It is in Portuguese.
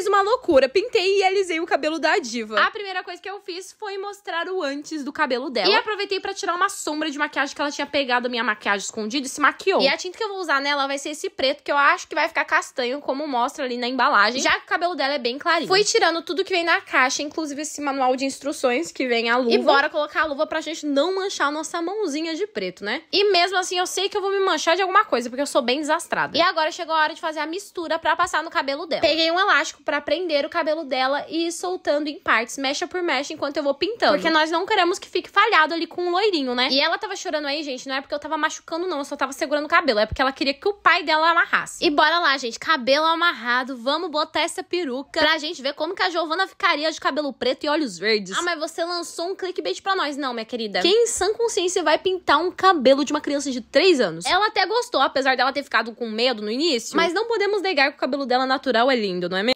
fiz uma loucura. Pintei e alisei o cabelo da diva. A primeira coisa que eu fiz foi mostrar o antes do cabelo dela. E aproveitei para tirar uma sombra de maquiagem que ela tinha pegado a minha maquiagem escondida e se maquiou. E a tinta que eu vou usar nela vai ser esse preto, que eu acho que vai ficar castanho, como mostra ali na embalagem. Já que o cabelo dela é bem clarinho. Fui tirando tudo que vem na caixa, inclusive esse manual de instruções que vem a luva. E bora colocar a luva pra gente não manchar a nossa mãozinha de preto, né? E mesmo assim, eu sei que eu vou me manchar de alguma coisa, porque eu sou bem desastrada. E agora chegou a hora de fazer a mistura para passar no cabelo dela. Peguei um elástico para prender o cabelo dela e ir soltando em partes, mecha por mecha, enquanto eu vou pintando. Porque nós não queremos que fique falhado ali com o um loirinho, né? E ela tava chorando aí, gente, não é porque eu tava machucando, não, eu só tava segurando o cabelo. É porque ela queria que o pai dela amarrasse. E bora lá, gente, cabelo amarrado, vamos botar essa peruca pra gente ver como que a Giovana ficaria de cabelo preto e olhos verdes. Ah, mas você lançou um clickbait pra nós. Não, minha querida. Quem em sã consciência vai pintar um cabelo de uma criança de 3 anos? Ela até gostou, apesar dela ter ficado com medo no início. Mas não podemos negar que o cabelo dela natural é lindo, não é mesmo?